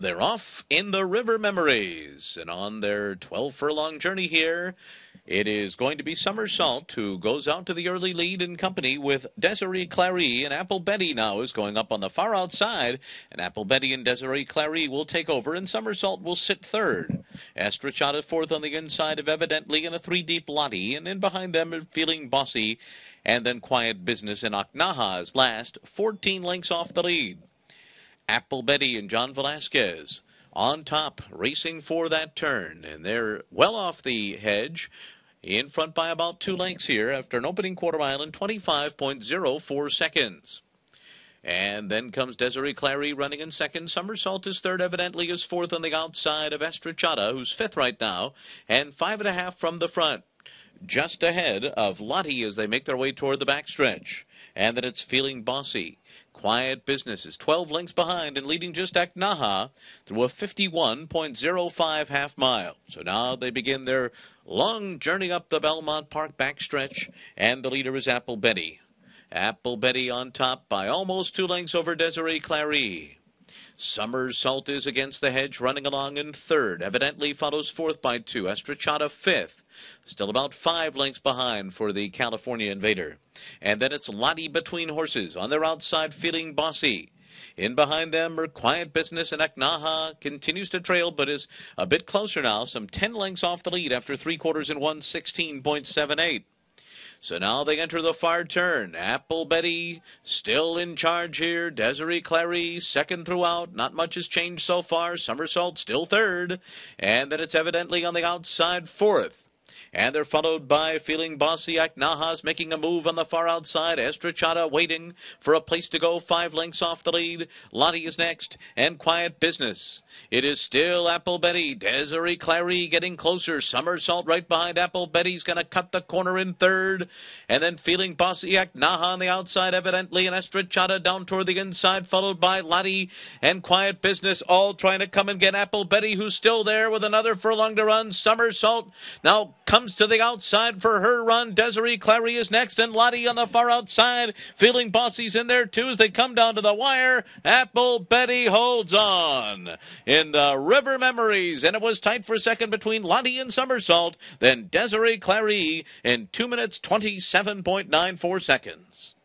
They're off in the river memories, and on their 12 furlong journey here, it is going to be Somersault who goes out to the early lead in company with Desiree Clary and Apple Betty now is going up on the far outside. And Apple Betty and Desiree Clary will take over and Somersault will sit third. Astrachot is fourth on the inside of Evidently in a three deep Lottie. And in behind them Feeling Bossy and then Quiet Business in Oknaha's last, 14 lengths off the lead. Betty and John Velasquez on top, racing for that turn, and they're well off the hedge. In front by about two lengths here after an opening quarter mile in 25.04 seconds. And then comes Desiree Clary running in second. Somersault is third, evidently is fourth on the outside of Estrachada, who's fifth right now, and five and a half from the front just ahead of Lottie as they make their way toward the backstretch. And then it's feeling bossy. Quiet Business is 12 lengths behind and leading just Naha through a 51.05 half mile. So now they begin their long journey up the Belmont Park backstretch, and the leader is Apple Betty. Apple Betty on top by almost two lengths over Desiree Clary. Salt is against the hedge, running along in third. Evidently follows fourth by two. Estrachada fifth. Still about five lengths behind for the California Invader. And then it's Lottie between horses. On their outside, feeling bossy. In behind them are Quiet Business and Aknaha continues to trail but is a bit closer now, some 10 lengths off the lead after three quarters and 116.78. So now they enter the far turn. Apple Betty still in charge here. Desiree Clary second throughout. Not much has changed so far. Somersault still third. And then it's evidently on the outside fourth. And they're followed by Feeling Bossiak Nahas making a move on the far outside. Estrachada waiting for a place to go. Five lengths off the lead. Lottie is next. And Quiet Business. It is still Apple Betty. Desiree Clary getting closer. Somersault right behind Apple Betty's going to cut the corner in third. And then Feeling Bossiak Naha on the outside evidently. And Estrachada down toward the inside. Followed by Lottie and Quiet Business. All trying to come and get Apple Betty who's still there with another furlong to run. Somersault now comes to the outside for her run. Desiree Clary is next, and Lottie on the far outside. Feeling Bossy's in there too as they come down to the wire. Apple Betty holds on in the River Memories, and it was tight for a second between Lottie and Somersault, then Desiree Clary in 2 minutes 27.94 seconds.